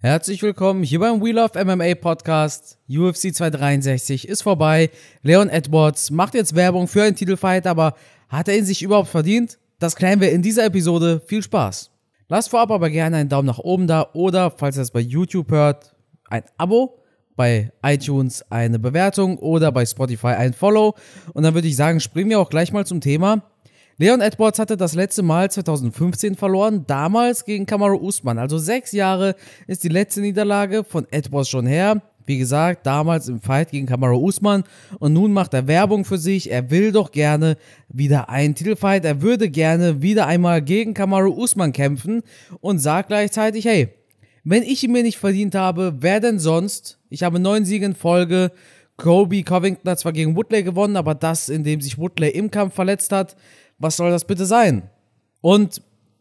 Herzlich willkommen hier beim We Love MMA Podcast. UFC 263 ist vorbei. Leon Edwards macht jetzt Werbung für einen Titelfight, aber hat er ihn sich überhaupt verdient? Das klären wir in dieser Episode. Viel Spaß. Lasst vorab aber gerne einen Daumen nach oben da oder, falls ihr es bei YouTube hört, ein Abo, bei iTunes eine Bewertung oder bei Spotify ein Follow. Und dann würde ich sagen, springen wir auch gleich mal zum Thema Leon Edwards hatte das letzte Mal 2015 verloren, damals gegen Kamaru Usman. Also sechs Jahre ist die letzte Niederlage von Edwards schon her. Wie gesagt, damals im Fight gegen Kamaru Usman. Und nun macht er Werbung für sich. Er will doch gerne wieder einen Titelfight. Er würde gerne wieder einmal gegen Kamaru Usman kämpfen und sagt gleichzeitig, hey, wenn ich ihn mir nicht verdient habe, wer denn sonst? Ich habe neun Siege in Folge. Kobe Covington hat zwar gegen Woodley gewonnen, aber das, indem sich Woodley im Kampf verletzt hat was soll das bitte sein? Und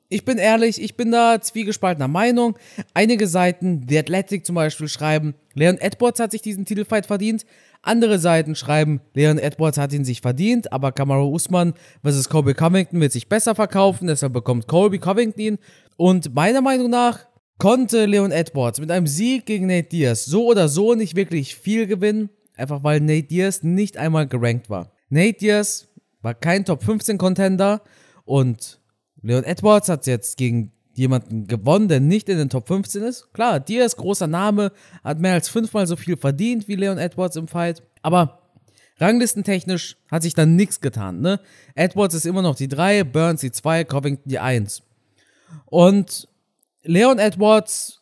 ich bin ehrlich, ich bin da zwiegespaltener Meinung. Einige Seiten, The Athletic zum Beispiel, schreiben, Leon Edwards hat sich diesen Titelfight verdient. Andere Seiten schreiben, Leon Edwards hat ihn sich verdient, aber Kamaru Usman versus Colby Covington wird sich besser verkaufen, deshalb bekommt Colby Covington ihn. Und meiner Meinung nach konnte Leon Edwards mit einem Sieg gegen Nate Diaz so oder so nicht wirklich viel gewinnen, einfach weil Nate Diaz nicht einmal gerankt war. Nate Diaz war kein Top 15 Contender und Leon Edwards hat jetzt gegen jemanden gewonnen, der nicht in den Top 15 ist. Klar, Diaz, großer Name, hat mehr als fünfmal so viel verdient wie Leon Edwards im Fight. Aber ranglistentechnisch hat sich dann nichts getan. Ne? Edwards ist immer noch die 3, Burns die 2, Covington die 1. Und Leon Edwards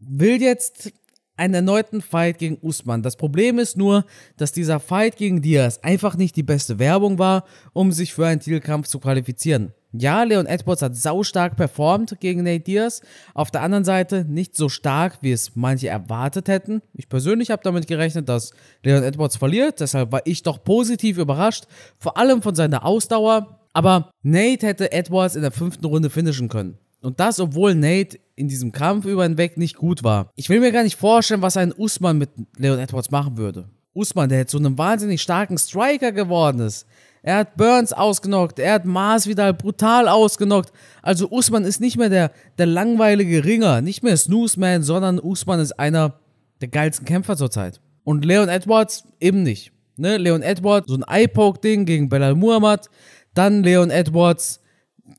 will jetzt einen erneuten Fight gegen Usman. Das Problem ist nur, dass dieser Fight gegen Diaz einfach nicht die beste Werbung war, um sich für einen Titelkampf zu qualifizieren. Ja, Leon Edwards hat saustark performt gegen Nate Diaz. Auf der anderen Seite nicht so stark, wie es manche erwartet hätten. Ich persönlich habe damit gerechnet, dass Leon Edwards verliert. Deshalb war ich doch positiv überrascht, vor allem von seiner Ausdauer. Aber Nate hätte Edwards in der fünften Runde finishen können. Und das, obwohl Nate in diesem Kampf über den Weg nicht gut war. Ich will mir gar nicht vorstellen, was ein Usman mit Leon Edwards machen würde. Usman, der jetzt zu einem wahnsinnig starken Striker geworden ist. Er hat Burns ausgenockt, er hat Mars wieder brutal ausgenockt. Also Usman ist nicht mehr der, der langweilige Ringer, nicht mehr Snoozeman, sondern Usman ist einer der geilsten Kämpfer zurzeit. Und Leon Edwards eben nicht. Ne? Leon Edwards, so ein Eye-Poke-Ding gegen Belal Muhammad. Dann Leon Edwards,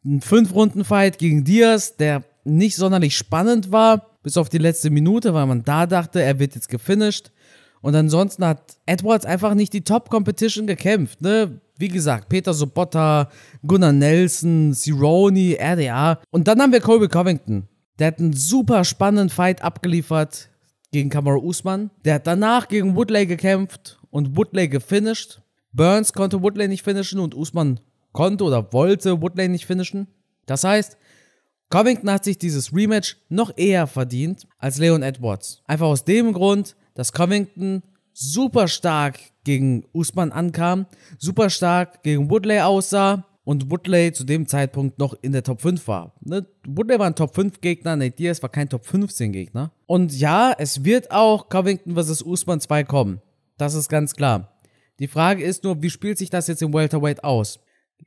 ein Fünf-Runden-Fight gegen Diaz, der nicht sonderlich spannend war, bis auf die letzte Minute, weil man da dachte, er wird jetzt gefinisht. Und ansonsten hat Edwards einfach nicht die Top-Competition gekämpft. Ne? Wie gesagt, Peter Sobotta, Gunnar Nelson, Cerrone, RDA. Und dann haben wir Colby Covington. Der hat einen super spannenden Fight abgeliefert gegen Kamaru Usman. Der hat danach gegen Woodley gekämpft und Woodley gefinisht. Burns konnte Woodley nicht finishen und Usman konnte oder wollte Woodley nicht finishen. Das heißt, Covington hat sich dieses Rematch noch eher verdient als Leon Edwards. Einfach aus dem Grund, dass Covington super stark gegen Usman ankam, super stark gegen Woodley aussah und Woodley zu dem Zeitpunkt noch in der Top 5 war. Ne? Woodley war ein Top 5 Gegner, Nate Diaz war kein Top 15 Gegner. Und ja, es wird auch Covington vs. Usman 2 kommen. Das ist ganz klar. Die Frage ist nur, wie spielt sich das jetzt im Welterweight aus?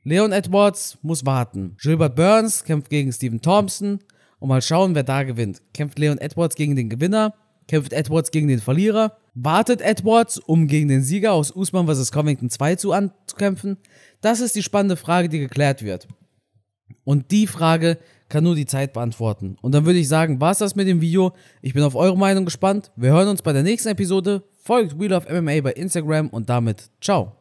Leon Edwards muss warten. Gilbert Burns kämpft gegen Stephen Thompson und mal schauen, wer da gewinnt. Kämpft Leon Edwards gegen den Gewinner? Kämpft Edwards gegen den Verlierer? Wartet Edwards, um gegen den Sieger aus Usman vs. Covington 2 zu anzukämpfen? Das ist die spannende Frage, die geklärt wird. Und die Frage kann nur die Zeit beantworten. Und dann würde ich sagen, war es das mit dem Video. Ich bin auf eure Meinung gespannt. Wir hören uns bei der nächsten Episode. Folgt Wheel of MMA bei Instagram und damit ciao.